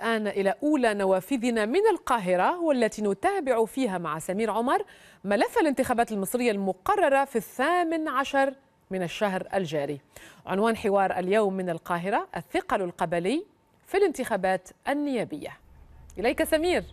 الآن إلى أولى نوافذنا من القاهرة والتي نتابع فيها مع سمير عمر ملف الانتخابات المصرية المقررة في الثامن عشر من الشهر الجاري عنوان حوار اليوم من القاهرة الثقل القبلي في الانتخابات النيابية إليك سمير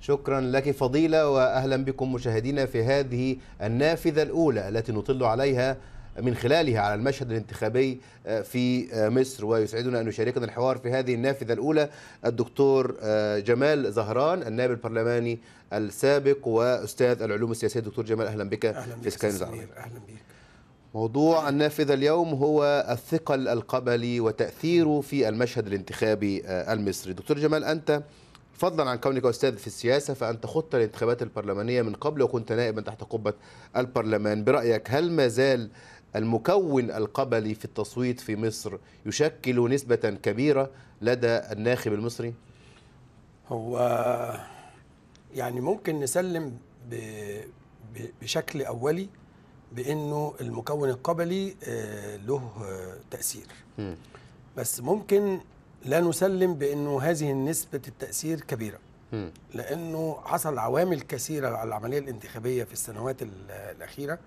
شكرا لك فضيلة وأهلا بكم مشاهدينا في هذه النافذة الأولى التي نطل عليها من خلالها على المشهد الانتخابي آه، في آه، مصر ويسعدنا أن يشاركنا الحوار في هذه النافذة الأولى الدكتور آه، جمال زهران النائب البرلماني السابق وأستاذ العلوم السياسية دكتور جمال أهلا بك أهلا في سكان الزهران أهلا بك موضوع النافذة اليوم هو الثقل القبلي وتأثيره في المشهد الانتخابي المصري دكتور جمال أنت فضلا عن كونك استاذ في السياسه فانت خضت الانتخابات البرلمانيه من قبل وكنت نائبا تحت قبه البرلمان برايك هل ما زال المكون القبلي في التصويت في مصر يشكل نسبة كبيرة لدى الناخب المصري؟ هو يعني ممكن نسلم بشكل أولي بأنه المكون القبلي آه، له تأثير بس ممكن لا نسلم بأنه هذه نسبة التأثير كبيرة لأنه حصل عوامل كثيرة على العملية الانتخابية في السنوات الأخيرة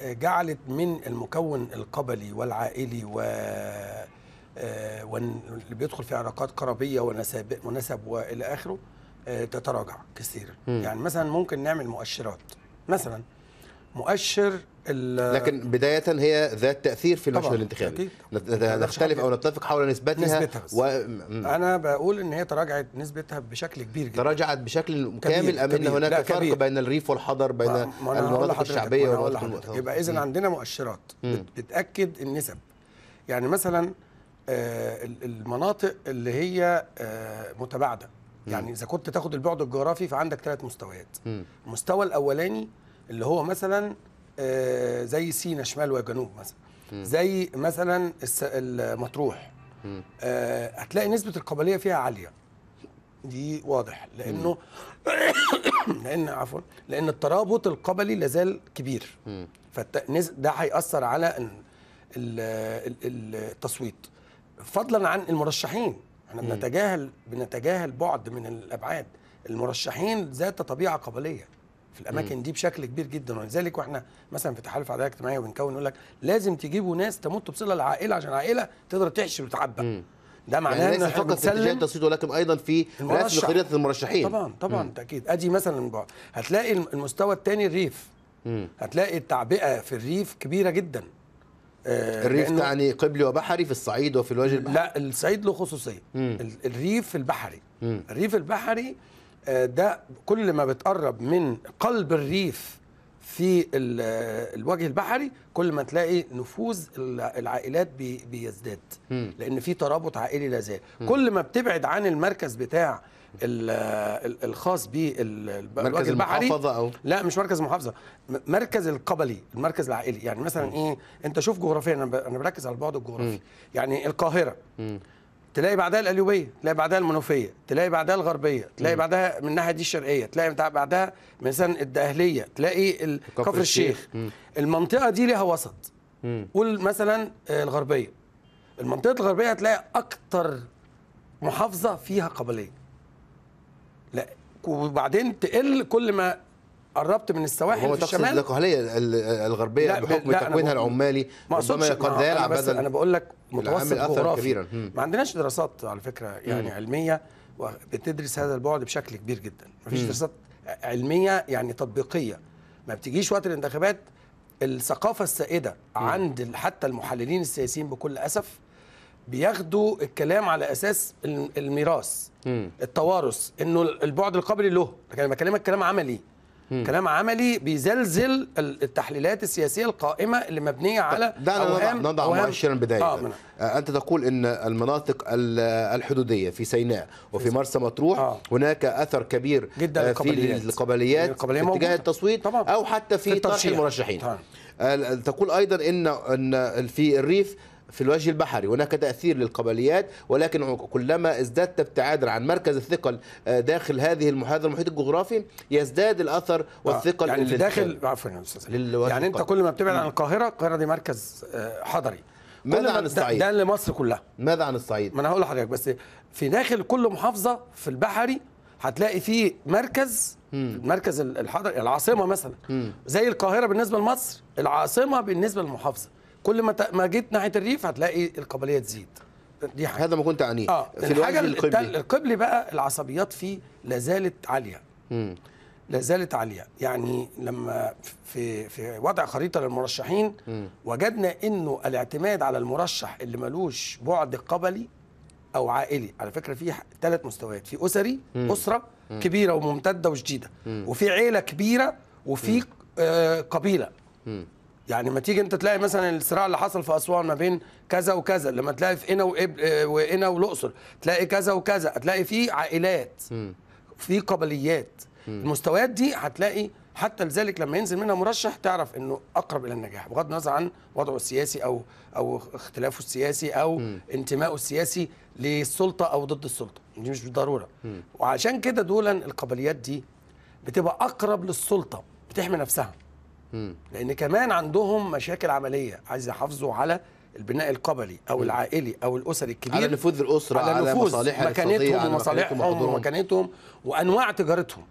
جعلت من المكون القبلي والعائلي و آه، اللي بيدخل في علاقات قرابيه ونسب ونسب والى اخره آه، تتراجع كثيرا يعني مثلا ممكن نعمل مؤشرات مثلا مؤشر لكن بدايه هي ذات تاثير في المشهد الانتخابي نختلف او نتفق حول نسبتها, نسبتها و... انا بقول ان هي تراجعت نسبتها بشكل كبير جدا تراجعت بشكل كبير كامل ام ان هناك فرق كبير. بين الريف والحضر بين المناطق الشعبيه والمناطق يبقى اذا عندنا مؤشرات بتاكد النسب يعني مثلا آه، المناطق اللي هي آه، متباعده يعني اذا كنت تاخد البعد الجغرافي فعندك ثلاث مستويات المستوى الاولاني اللي هو مثلا آه، زي سينا شمال وجنوب مثلا زي مثلا المطروح آه، هتلاقي نسبه القبليه فيها عاليه دي واضح لانه لان عفوا لان الترابط القبلي لازال كبير فده هياثر على التصويت فضلا عن المرشحين احنا بنتجاهل بنتجاهل بعد من الابعاد المرشحين ذات طبيعه قبليه في الاماكن دي بشكل كبير جدا ولذلك واحنا مثلا في تحالف عداله اجتماعيه وبنكون يقول لك لازم تجيبوا ناس تمت بصله العائله عشان العائله تقدر تحشي وتعبى ده معناه يعني ان فقط في اتجاه التصويت ولكن ايضا في رسم خريطه المرشحين طبعا طبعا مم. تاكيد ادي مثلا هتلاقي المستوى الثاني الريف مم. هتلاقي التعبئه في الريف كبيره جدا آه الريف تعني قبلي وبحري في الصعيد وفي الوجه البحري لا الصعيد له خصوصيه الريف البحري مم. الريف البحري آه، ده كل ما بتقرب من قلب الريف في آه، الوجه البحري كل ما تلاقي نفوذ العائلات بيزداد لان في ترابط عائلي لا زال كل ما بتبعد عن المركز بتاع آه، الخاص بالوجه البحري مركز المحافظة أو لا مش مركز محافظة مركز القبلي المركز العائلي يعني مثلا إيه أنت شوف جغرافيا أنا بركز على البعد الجغرافي يعني القاهرة تلاقي بعدها الايوبيه تلاقي بعدها المنوفيه تلاقي بعدها الغربيه تلاقي م. بعدها من الناحيه دي الشرقيه تلاقي بعدها مثلا الدقهليه تلاقي كفر الشيخ م. المنطقه دي ليها وسط قول مثلا آه، الغربيه المنطقه الغربيه هتلاقي اكتر محافظه فيها قبليه لا وبعدين تقل كل ما قربت من السواحل هو في الشمال هو الكحوليه الغربيه بحكم تكوينها العمالي ما ربما قد لا يلعب بدل انا بقول لك متوسط جغرافي ما عندناش دراسات على فكره يعني مم. علميه بتدرس هذا البعد بشكل كبير جدا ما فيش دراسات علميه يعني تطبيقيه ما بتجيش وقت الانتخابات الثقافه السائده عند حتى المحللين السياسيين بكل اسف بياخدوا الكلام على اساس الميراث التوارث انه البعد القبلي له لكن انا بكلمك كلام عملي مم. كلام عملي بيزلزل التحليلات السياسيه القائمه اللي مبنيه طيب، على دعنا أوهام نضع, نضع مؤشرا بدايه آه منها. آه، انت تقول ان المناطق الحدوديه في سيناء وفي مرسى مطروح آه. هناك اثر كبير آه، جدا في القبليات, القبليات القبلية في اتجاه التصويت طبعا. او حتى في, في طرح المرشحين طبعا. آه، تقول ايضا ان ان في الريف في الوجه البحري هناك تأثير للقبليات ولكن كلما ازددت ابتعادا عن مركز الثقل آه، داخل هذه المحاذاة المحيط الجغرافي يزداد الأثر آه، والثقل يعني في داخل عفوا يا أستاذ يعني أنت كل ما بتبعد عن القاهرة القاهرة دي مركز آه، حضري ماذا عن الصعيد؟ ده لمصر كلها ماذا عن الصعيد؟ ما أنا هقول لحضرتك بس في داخل كل محافظة في البحري هتلاقي فيه مركز مركز الحضري العاصمه مثلا زي القاهره بالنسبه لمصر العاصمه بالنسبه للمحافظه كل ما ما جيت ناحيه الريف هتلاقي القبليه تزيد دي حاجة. هذا ما كنت اعنيه آه. في الحاجه القبلي القبلي بقى العصبيات فيه لا زالت عاليه لا زالت عاليه يعني لما في في وضع خريطه للمرشحين وجدنا انه الاعتماد على المرشح اللي ملوش بعد قبلي او عائلي على فكره في ثلاث مستويات في اسري مم. اسره مم. كبيره وممتده وشديده وفي عيله كبيره وفي مم. آه قبيله مم. يعني ما تيجي انت تلاقي مثلا الصراع اللي حصل في اسوان ما بين كذا وكذا لما تلاقي في قنا وقنا آه، والاقصر تلاقي كذا وكذا هتلاقي في عائلات في قبليات المستويات دي هتلاقي حتى لذلك لما ينزل منها مرشح تعرف انه اقرب الى النجاح بغض النظر عن وضعه السياسي او او اختلافه السياسي او انتمائه السياسي للسلطه او ضد السلطه دي مش بالضروره وعشان كده دولا القبليات دي بتبقى اقرب للسلطه بتحمي نفسها مم. لان كمان عندهم مشاكل عمليه عايز يحافظوا على البناء القبلي او العائلي او الاسري الكبير على نفوذ الاسره على, على مصالحها مكانتهم ومصالحهم ومكانتهم وانواع تجارتهم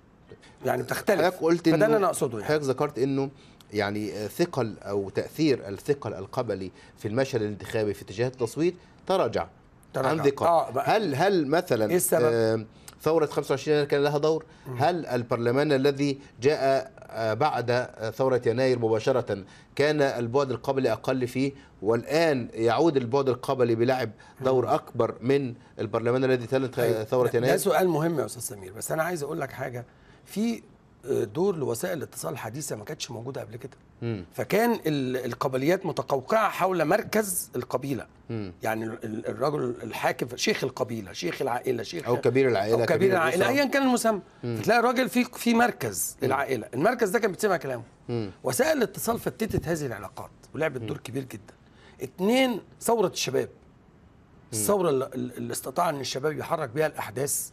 يعني بتختلف حضرتك قلت فده اللي انا اقصده يعني. حضرتك ذكرت انه يعني ثقل او تاثير الثقل القبلي في المشهد الانتخابي في اتجاه التصويت تراجع تراجع عن ثقل آه هل هل مثلا إيه السبب؟ آه ثورة 25 يناير كان لها دور هل البرلمان الذي جاء آه، بعد ثورة يناير مباشرة كان البعد القبلي أقل فيه والآن يعود البعد القبلي بلعب دور أكبر من البرلمان الذي تلت طيب، ثورة يناير ده سؤال مهم يا أستاذ سمير بس أنا عايز أقول لك حاجة في دور لوسائل الاتصال الحديثه ما كانتش موجوده قبل كده فكان القبليات متقوقعه حول مركز القبيله يعني الرجل الحاكم شيخ القبيله شيخ العائله شيخ او كبير العائله او كبير, كبير العائله ايا كان المسمى فتلاقي الراجل في في مركز م. العائله المركز ده كان بيتسمع كلامه وسائل الاتصال فتتت هذه العلاقات ولعبت دور كبير جدا اتنين ثوره الشباب الثوره اللي استطاع ان الشباب يحرك بها الاحداث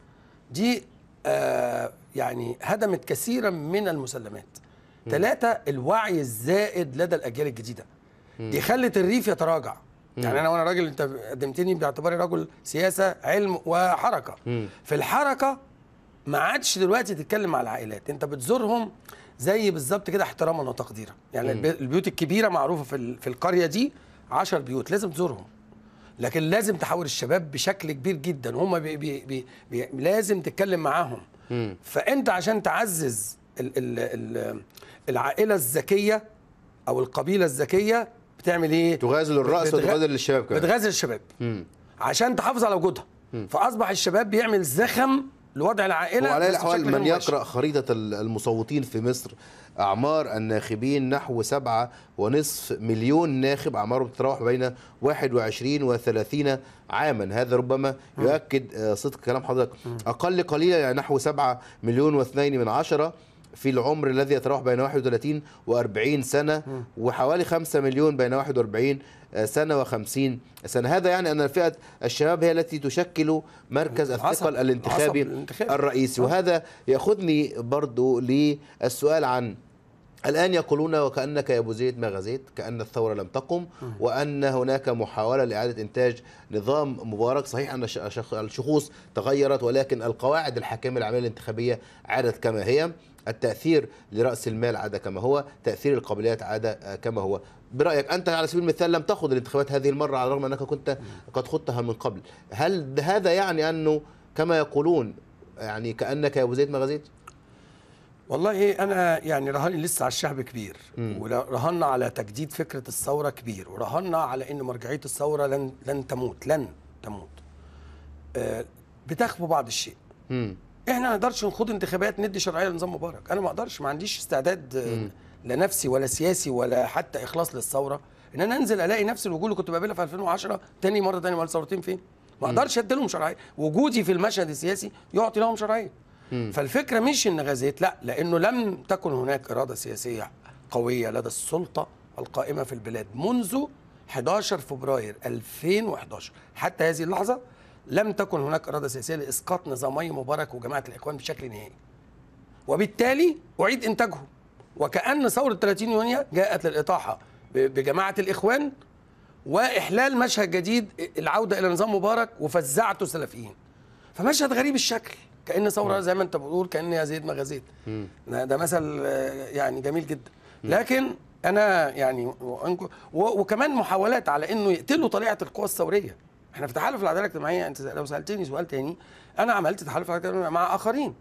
دي آه، يعني هدمت كثيرا من المسلمات ثلاثة الوعي الزائد لدى الأجيال الجديدة دي خلت الريف يتراجع يعني انا وانا راجل انت قدمتني باعتباري رجل سياسه علم وحركه مم. في الحركه ما عادش دلوقتي تتكلم مع العائلات انت بتزورهم زي بالظبط كده احتراما وتقديرا يعني مم. البيوت الكبيره معروفه في في القريه دي 10 بيوت لازم تزورهم لكن لازم تحاور الشباب بشكل كبير جدا وهم بي بي بي بي لازم تتكلم معاهم فانت عشان تعزز ال ال ال العائله الذكيه او القبيله الذكيه بتعمل ايه تغازل الراس وتغازل الشباب كمان بتغازل الشباب عشان تحافظ على وجودها فاصبح الشباب بيعمل زخم لوضع العائله وعلى الاحوال من يقرا خريطه المصوتين في مصر اعمار الناخبين نحو سبعة ونصف مليون ناخب اعمارهم تتراوح بين 21 و 30 عاما هذا ربما يؤكد آه، صدق كلام حضرتك اقل قليلا يعني نحو 7 مليون واثنين من عشرة في العمر الذي يتراوح بين 31 و 40 سنه وحوالي 5 مليون بين 41 سنة و50 سنة هذا يعني أن فئة الشباب هي التي تشكل مركز الثقل الانتخابي, الرئيسي آه. وهذا يأخذني برضو للسؤال عن الآن يقولون وكأنك يا أبو زيد ما غزيت كأن الثورة لم تقم وأن هناك محاولة لإعادة إنتاج نظام مبارك صحيح أن الشخوص تغيرت ولكن القواعد الحاكمة العملية الانتخابية عادت كما هي التأثير لرأس المال عاد كما هو تأثير القابليات عاد كما هو برايك انت على سبيل المثال لم تخض الانتخابات هذه المره على الرغم انك كنت قد خضتها من قبل هل هذا يعني انه كما يقولون يعني كانك يا ابو زيد ما غزيت والله انا يعني رهاني لسه على الشعب كبير ورهنا على تجديد فكره الثوره كبير ورهنا على ان مرجعيه الثوره لن لن تموت لن تموت أه بتخفوا بعض الشيء مم. احنا ما نقدرش نخوض انتخابات ندي شرعيه لنظام مبارك انا ما اقدرش ما عنديش استعداد آه، لا نفسي ولا سياسي ولا حتى اخلاص للثوره ان انا انزل الاقي نفس الوجوه اللي كنت بقابلها في 2010 تاني مره تاني مال ثورتين فين؟ ما اقدرش ادي لهم شرعيه وجودي في المشهد السياسي يعطي لهم شرعيه فالفكره مش ان غزيت لا لانه لم تكن هناك اراده سياسيه قويه لدى السلطه القائمه في البلاد منذ 11 فبراير 2011 حتى هذه اللحظه لم تكن هناك اراده سياسيه لاسقاط نظامي مبارك وجماعه الاخوان بشكل نهائي وبالتالي اعيد انتاجهم وكأن ثورة 30 يونيو جاءت للإطاحة بجماعة الإخوان وإحلال مشهد جديد العودة إلى نظام مبارك وفزعته سلفيين فمشهد غريب الشكل كأن ثورة زي ما أنت بتقول كأن يا زيد ما غزيت ده مثل يعني جميل جدا لكن أنا يعني وكمان محاولات على إنه يقتلوا طليعة القوى الثورية احنا في تحالف العداله الاجتماعيه انت لو سالتني سؤال تاني انا عملت تحالف العداله مع اخرين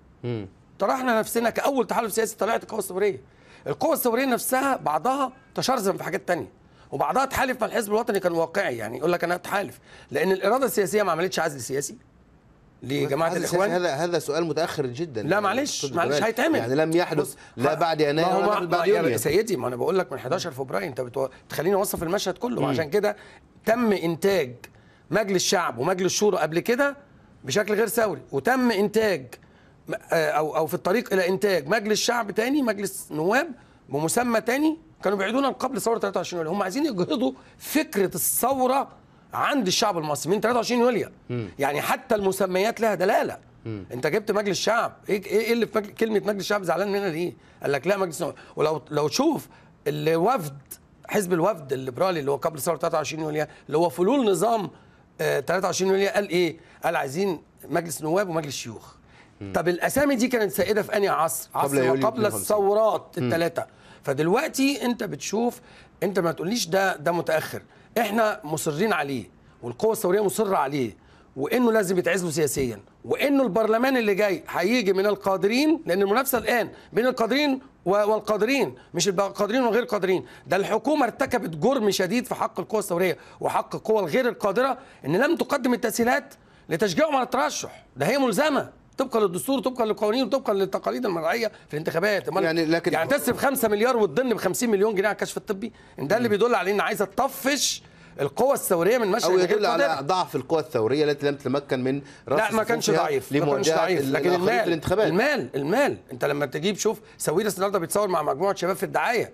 طرحنا نفسنا كاول تحالف سياسي طلعت القوى الثوريه القوى الثوريه نفسها بعضها تشرذم في حاجات تانية وبعضها تحالف مع الحزب الوطني كان واقعي يعني يقول لك انا هتحالف لان الاراده السياسيه ما عملتش عزل سياسي لجماعه الاخوان هذا هذا سؤال متاخر جدا لا معلش معلش هيتعمل يعني لم يحدث لا بعد يناير ولا بعد, بعد يونيو سيدي ما انا بقول لك من 11 فبراير انت بتخليني اوصف المشهد كله عشان كده تم انتاج مجلس الشعب ومجلس الشورى قبل كده بشكل غير سوري وتم انتاج آه، او او في الطريق الى انتاج مجلس شعب تاني مجلس نواب بمسمى تاني كانوا بيعيدونا قبل ثوره 23 يوليو هم عايزين يجهضوا فكره الثوره عند الشعب المصري من 23 يوليو يعني حتى المسميات لها دلاله مم. انت جبت مجلس شعب ايه ايه, إيه اللي في كلمه مجلس شعب زعلان منها ليه قال لك لا مجلس نواب ولو لو تشوف الوفد حزب الوفد الليبرالي اللي هو قبل ثوره 23 يوليو اللي هو فلول نظام 23 آه، يوليو قال ايه قال عايزين مجلس نواب ومجلس شيوخ طب الاسامي دي كانت سائده في انهي عصر؟ عصر قبل الثورات الثلاثه فدلوقتي انت بتشوف انت ما تقوليش ده ده متاخر احنا مصرين عليه والقوه الثوريه مصره عليه وانه لازم يتعزلوا سياسيا وانه البرلمان اللي جاي هيجي من القادرين لان المنافسه الان بين القادرين والقادرين مش القادرين وغير القادرين ده الحكومه ارتكبت جرم شديد في حق القوى الثوريه وحق القوى الغير القادره ان لم تقدم التسهيلات لتشجيعهم على الترشح ده هي ملزمه طبقا للدستور طبقا للقوانين وطبقا للتقاليد المرعيه في الانتخابات يعني لكن يعني تسرب 5 مليار وتضن ب 50 مليون جنيه على الكشف الطبي ان ده اللي بيدل على ان عايزه تطفش القوى الثورية من مشهد او يدل على ضعف القوى الثورية التي لم تتمكن من رصد لا ما كانش ضعيف ما كانش ضعيف لكن المال الانتخابات المال المال انت لما تجيب شوف سويدس النهارده بيتصور مع مجموعة شباب في الدعاية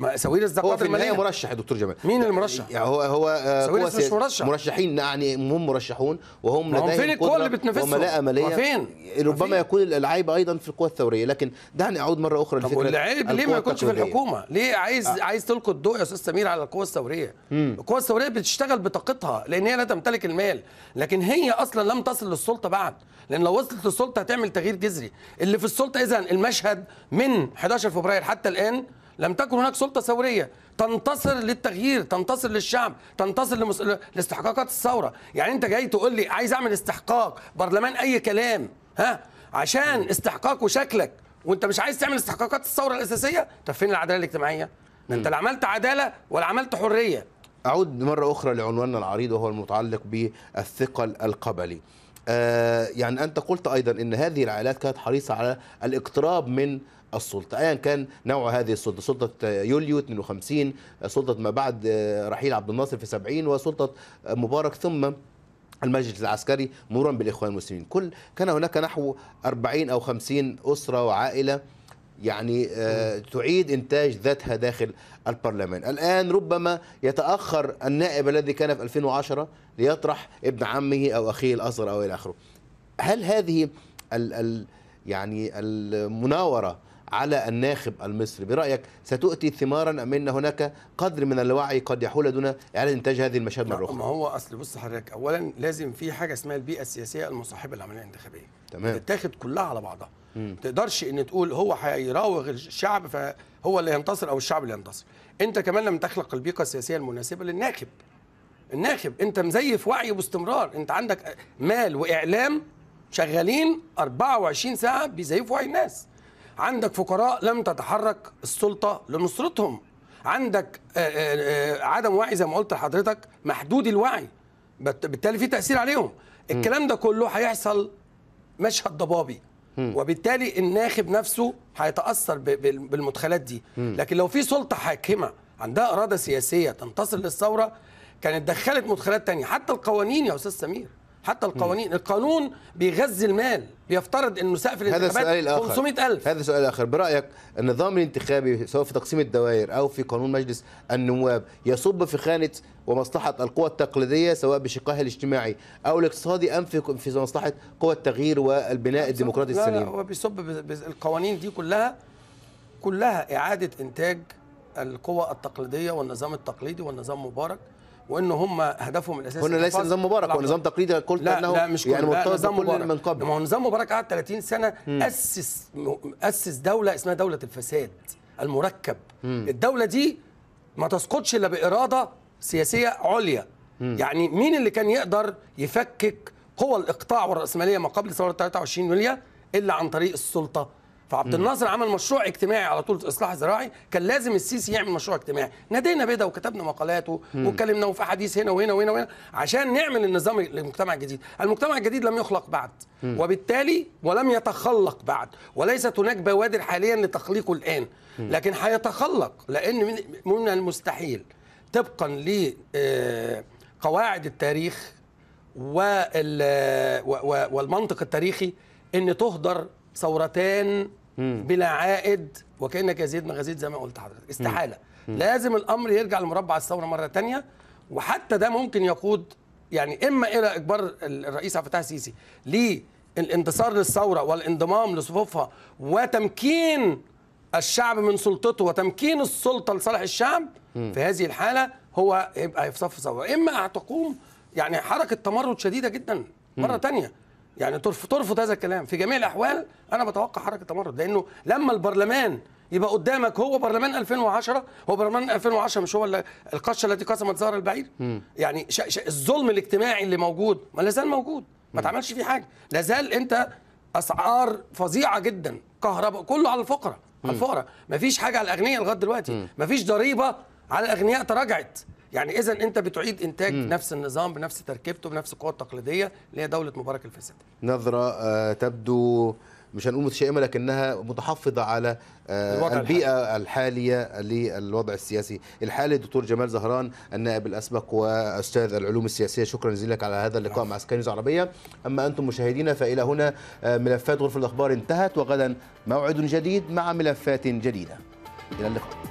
ما ساويرس ده هو في النهايه مرشح يا دكتور جمال مين المرشح؟ يعني هو هو آه، ساويرس مش مرشح مرشحين يعني هم مرشحون وهم لديهم فين القوه اللي بتنافسهم؟ مالية فين؟ ربما فين؟ يكون العيب ايضا في القوى الثوريه لكن ده هنعود مره اخرى لفكره العيب ليه ما يكونش في الحكومه؟ ليه عايز آه. عايز تلقي الضوء يا استاذ سمير على القوى الثوريه؟ القوى الثوريه بتشتغل بطاقتها لان هي لا تمتلك المال لكن هي اصلا لم تصل للسلطه بعد لان لو وصلت للسلطه هتعمل تغيير جذري اللي في السلطه اذا المشهد من 11 فبراير حتى الان لم تكن هناك سلطه ثوريه تنتصر للتغيير تنتصر للشعب تنتصر لمس... لاستحقاقات الثوره يعني انت جاي تقول لي عايز اعمل استحقاق برلمان اي كلام ها عشان استحقاق وشكلك وانت مش عايز تعمل استحقاقات الثوره الاساسيه طب فين العداله الاجتماعيه ما انت لا عملت عداله ولا عملت حريه اعود مره اخرى لعنواننا العريض وهو المتعلق بالثقل القبلي آه يعني انت قلت ايضا ان هذه العائلات كانت حريصه على الاقتراب من السلطه ايا كان نوع هذه السلطه سلطه يوليو 52 سلطه ما بعد رحيل عبد الناصر في 70 وسلطه مبارك ثم المجلس العسكري مرورا بالاخوان المسلمين كل كان هناك نحو 40 او 50 اسره وعائله يعني آه، تعيد انتاج ذاتها داخل البرلمان الان ربما يتاخر النائب الذي كان في 2010 ليطرح ابن عمه او اخيه الاصغر او الى اخره هل هذه ال ال يعني المناوره على الناخب المصري برأيك ستؤتي ثمارا أم أن هناك قدر من الوعي قد يحول دون اعلان إنتاج هذه المشاهد مرة أخرى ما هو أصل بص حضرتك أولا لازم في حاجة اسمها البيئة السياسية المصاحبة للعملية الانتخابية تمام تتاخد كلها على بعضها ما تقدرش ان تقول هو هيراوغ الشعب فهو اللي ينتصر او الشعب اللي ينتصر انت كمان لم تخلق البيئه السياسيه المناسبه للناخب الناخب انت مزيف وعي باستمرار انت عندك مال واعلام شغالين 24 ساعه بيزيفوا وعي الناس عندك فقراء لم تتحرك السلطه لنصرتهم عندك آه، آه، آه، عدم وعي زي ما قلت لحضرتك محدود الوعي بالتالي في تاثير عليهم الكلام ده كله هيحصل مشهد ضبابي وبالتالي الناخب نفسه هيتاثر بالمدخلات دي لكن لو في سلطه حاكمه عندها اراده سياسيه تنتصر للثوره كانت دخلت مدخلات تانية حتى القوانين يا استاذ سمير حتى القوانين القانون بيغذي المال بيفترض انه سقف الانتخابات 500000 هذا سؤال اخر برايك النظام الانتخابي سواء في تقسيم الدوائر او في قانون مجلس النواب يصب في خانه ومصلحه القوى التقليديه سواء بشقها الاجتماعي او الاقتصادي ام في في مصلحه قوى التغيير والبناء الديمقراطي السليم لا هو بيصب القوانين دي كلها كلها اعاده انتاج القوى التقليديه والنظام التقليدي والنظام مبارك وان هم هدفهم الاساسي هنا ليس نظام مبارك هو نظام تقليدي قلت لا انه لا مش يعني مرتبط بكل من قبل ما هو نظام مبارك قعد 30 سنه م. اسس اسس دوله اسمها دوله الفساد المركب م. الدوله دي ما تسقطش الا باراده سياسيه عليا م. يعني مين اللي كان يقدر يفكك قوى الاقطاع والراسماليه ما قبل ثوره 23 يوليو الا عن طريق السلطه فعبد الناصر عمل مشروع اجتماعي على طول اصلاح زراعي كان لازم السيسي يعمل مشروع اجتماعي نادينا بده وكتبنا مقالاته واتكلمنا في احاديث هنا وهنا وهنا وهنا عشان نعمل النظام للمجتمع الجديد المجتمع الجديد لم يخلق بعد وبالتالي ولم يتخلق بعد وليست هناك بوادر حاليا لتخليقه الان لكن هيتخلق لان من المستحيل طبقا لقواعد آه، التاريخ والمنطق التاريخي ان تهدر ثورتان بلا عائد وكانك يا ما مغازيد زي ما قلت حضرتك استحاله مم. لازم الامر يرجع لمربع الثوره مره ثانيه وحتى ده ممكن يقود يعني اما الى اجبار الرئيس عبد الفتاح السيسي للانتصار للثوره والانضمام لصفوفها وتمكين الشعب من سلطته وتمكين السلطه لصالح الشعب مم. في هذه الحاله هو هيبقى في صف ثوره اما هتقوم يعني حركه تمرد شديده جدا مره ثانيه يعني ترفض هذا الكلام في جميع الاحوال انا بتوقع حركه تمرد لانه لما البرلمان يبقى قدامك هو برلمان 2010 هو برلمان 2010 مش هو القشه التي قسمت زهر البعير يعني ش... ش... الظلم الاجتماعي اللي موجود ما لازال موجود ما تعملش فيه حاجه لازال انت اسعار فظيعه جدا كهرباء كله على الفقراء على الفقراء فيش حاجه على الاغنياء لغايه دلوقتي ما فيش ضريبه على الاغنياء تراجعت يعني اذا انت بتعيد انتاج م. نفس النظام بنفس تركيبته بنفس القوى التقليديه اللي هي دوله مبارك الفساد نظره آه، تبدو مش هنقول متشائمه لكنها متحفظه على آه، البيئه الحاليه للوضع السياسي الحالي دكتور جمال زهران النائب الاسبق واستاذ العلوم السياسيه شكرا جزيلا لك على هذا اللقاء مع سكاي عربيه اما انتم مشاهدينا فالى هنا آه، ملفات غرفه الاخبار انتهت وغدا موعد جديد مع ملفات جديده الى اللقاء